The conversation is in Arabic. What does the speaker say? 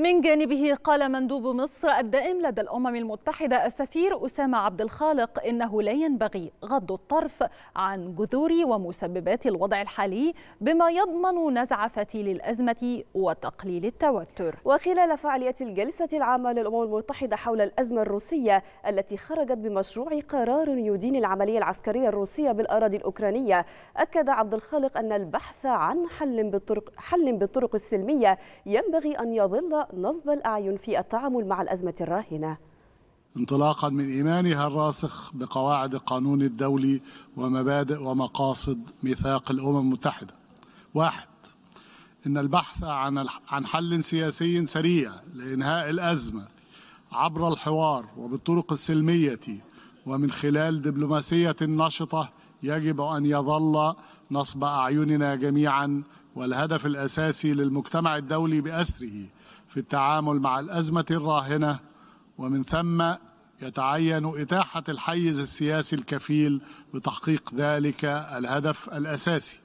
من جانبه قال مندوب مصر الدائم لدى الأمم المتحدة السفير أسامة عبد الخالق إنه لا ينبغي غض الطرف عن جذور ومسببات الوضع الحالي بما يضمن نزع فتيل الأزمة وتقليل التوتر وخلال فعالية الجلسة العامة للأمم المتحدة حول الأزمة الروسية التي خرجت بمشروع قرار يدين العملية العسكرية الروسية بالأراضي الأوكرانية أكد عبد الخالق أن البحث عن حل بالطرق, حل بالطرق السلمية ينبغي أن يظل نصب الأعين في التعامل مع الأزمة الراهنة انطلاقا من إيمانها الراسخ بقواعد القانون الدولي ومبادئ ومقاصد ميثاق الأمم المتحدة واحد إن البحث عن عن حل سياسي سريع لإنهاء الأزمة عبر الحوار وبالطرق السلمية ومن خلال دبلوماسية نشطة يجب أن يظل نصب أعيننا جميعا والهدف الأساسي للمجتمع الدولي بأسره في التعامل مع الأزمة الراهنة ومن ثم يتعين إتاحة الحيز السياسي الكفيل بتحقيق ذلك الهدف الأساسي